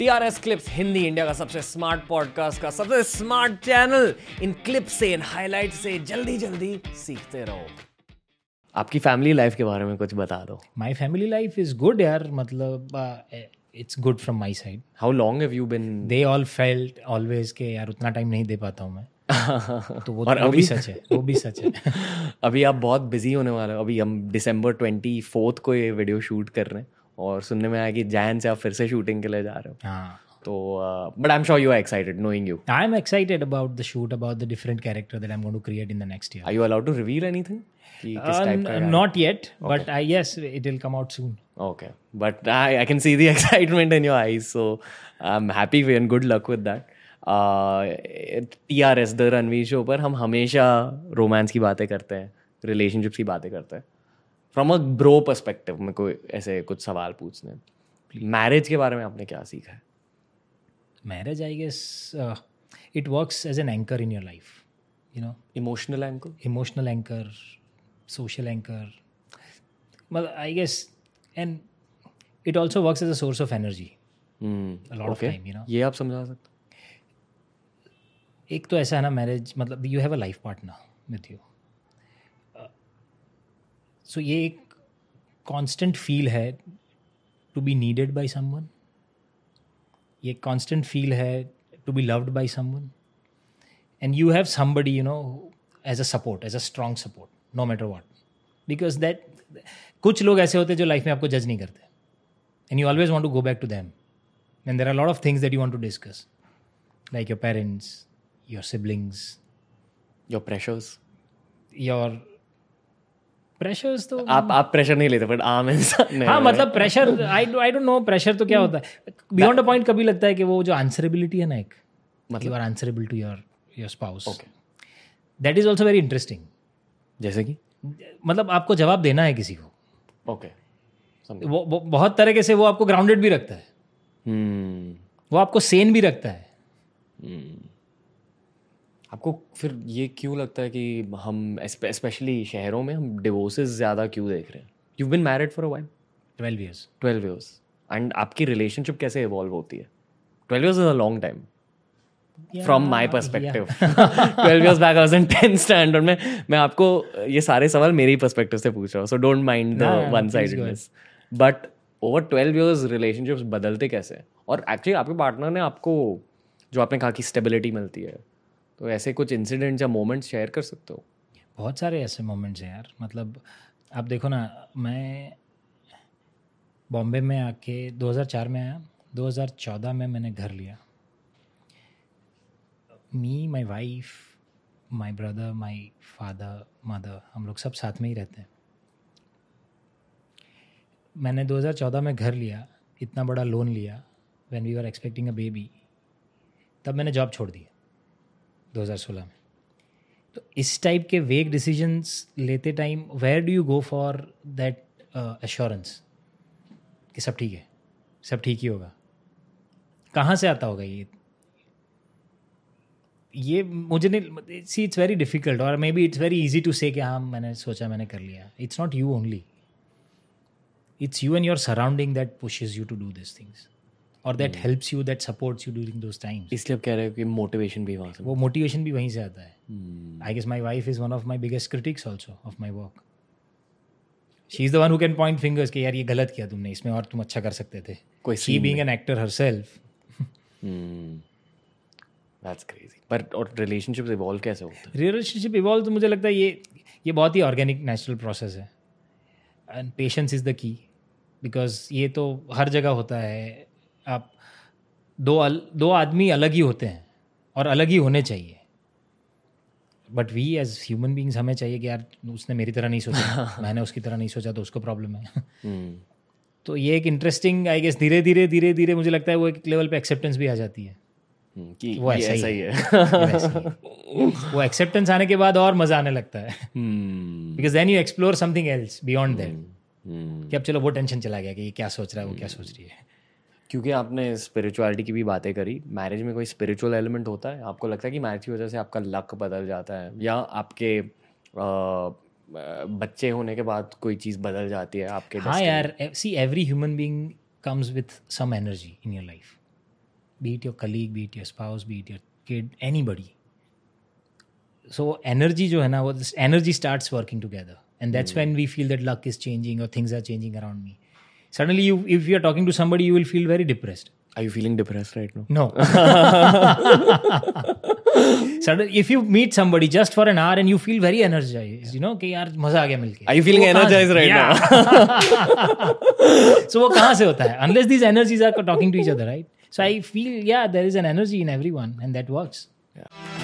TRS Clips Hindi India का सबसे smart podcast का सबसे स्मार्ट चैनल इन क्लिप से इन हाईलाइट से जल्दी जल्दी सीखते रहो आपकी फैमिली लाइफ के बारे में कुछ बता दो my family life is good यार मतलब it's good from my side how long have you been they all felt always के यार उतना टाइम नहीं दे पाता हूं मैं तो वो, और तो अभी सच है वो भी सच है अभी आप बहुत बिजी होने वाले हो अभी हम दिसंबर 24 को ये वीडियो शूट कर रहे हैं और सुनने में आया कि जैन से आप फिर से शूटिंग के लिए जा रहे हो हाँ। तो but I am sure you are excited knowing you I am excited about the shoot about the different character that I am going to create in the next year are you allowed to reveal anything not yet but I yes it will come out soon okay but I I can see the excitement in your eyes so I am happy we and good luck with that T R S the Ranveer show पर हम हमेशा romance की बातें करते हैं relationships की बातें करते हैं फ्रॉम अ ब्रो परस्पेक्टिव मेरे को ऐसे कुछ सवाल पूछने मैरिज के बारे में आपने क्या सीखा है marriage I guess it works as an anchor in your life you know emotional anchor emotional anchor social anchor मतलब I guess and it also work as a source of energy ये आप समझा सकते एक तो ऐसा है ना मैरिज मतलब you have a life partner with you so ये एक कॉन्स्टेंट फील है to be needed by someone ये कॉन्स्टेंट फील है to be loved by someone and you have somebody you know as a support as a strong support no matter what because that कुछ लोग ऐसे होते हैं जो life में आपको जज नहीं करते and you always want to go back to them and there are lot of things that you want to discuss like your parents your siblings your pressures your pressures तो आप आप प्रेशर नहीं लेते बट आम इंसान हाँ मतलब pressure I I don't know pressure तो क्या hmm. होता है बियॉन्ड अ पॉइंट कभी लगता है कि वो जो आंसरेबिलिटी है ना एक मतलब you are answerable to your your spouse that is also very interesting जैसे कि मतलब आपको जवाब देना है किसी को ओके okay. वो, वो बहुत तरीके से वो आपको ग्राउंडेड भी रखता है hmm. वो आपको सेन भी रखता है hmm. आपको फिर ये क्यों लगता है कि हम स्पेशली शहरों में हम डिवोर्सेज ज़्यादा क्यों देख रहे हैं you been married for a wife twelve years twelve years and आपकी रिलेशनशिप कैसे इवॉल्व होती है twelve years is a long time from my perspective twelve years back I in tenth standard में मैं आपको ये सारे सवाल मेरे ही परस्पेक्टिव से पूछ रहा हूँ so don't mind the one side but over twelve years relationships बदलते कैसे और एक्चुअली आपके पार्टनर ने आपको जो आपने कहा कि स्टेबिलिटी मिलती है तो ऐसे कुछ इंसिडेंट या मोमेंट्स शेयर कर सकते हो बहुत सारे ऐसे मोमेंट्स हैं यार मतलब आप देखो ना मैं बॉम्बे में आके 2004 में आया 2014 में मैंने घर लिया me my wife my brother my father mother हम लोग सब साथ में ही रहते हैं मैंने 2014 में घर लिया इतना बड़ा लोन लिया when we are expecting a baby तब मैंने जॉब छोड़ दी 2016 में तो इस टाइप के वेग डिसीजंस लेते time where do you go for that assurance कि सब ठीक है सब ठीक ही होगा कहाँ से आता होगा ये ये मुझे नहीं सी इट्स वेरी डिफिकल्ट और maybe it's very easy to say कि हाँ मैंने सोचा मैंने कर लिया it's not you only it's you and your surrounding that pushes you to do this things और that helps you that supports you during those times इसलिए आप कह रहे हो कि मोटिवेशन भी वहाँ से वो मोटिवेशन भी वहीं से आता है I guess my wife is one of my biggest critics also of my work she is the one who can point fingers कि यार ये गलत किया तुमने इसमें और तुम अच्छा कर सकते थे कोई she being an actor herself that's crazy but और रिलेशनशिप इवॉल्व कैसे होते हैं रिलेशनशिप इवॉल्व तो मुझे लगता है ये ये बहुत ही ऑर्गेनिक नेचुरल प्रोसेस है and patience is the key because ये तो हर जगह होता है आप दो अल, दो आदमी अलग ही होते हैं और अलग ही होने चाहिए but we as human beings हमें चाहिए कि यार उसने मेरी तरह नहीं सोचा मैंने उसकी तरह नहीं सोचा तो उसको प्रॉब्लम है hmm. तो ये एक इंटरेस्टिंग आई गेस धीरे धीरे धीरे धीरे मुझे लगता है वो एक लेवल पे एक्सेप्टेंस भी आ जाती है कि वो ऐसा, ही है, है। वो एक्सेप्टेंस आने के बाद और मजा आने लगता है because then you explore something else beyond that कि अब चलो वो टेंशन चला गया कि ये क्या सोच रहा है वो क्या सोच रही है क्योंकि आपने स्पिरिचुअलिटी की भी बातें करी मैरिज में कोई स्पिरिचुअल एलिमेंट होता है आपको लगता है कि मैरिज की वजह से आपका लक बदल जाता है या आपके आ, बच्चे होने के बाद कोई चीज़ बदल जाती है आपके हाँ यार see every human being comes with some energy in your life be it your colleague be it your spouse be it your kid anybody so energy जो है ना वो energy start working together and that's when we feel that luck is changing और things are changing around me suddenly you, if you're talking to somebody you will feel very depressed are you feeling depressed right now no suddenly if you meet somebody just for an hour and you feel very energized you know कि यार मजा आ गया मिलके are you feeling so energized right yeah. now so वो कहाँ से होता है unless these energies are talking to each other right so i feel yeah there is an energy in everyone and that works yeah.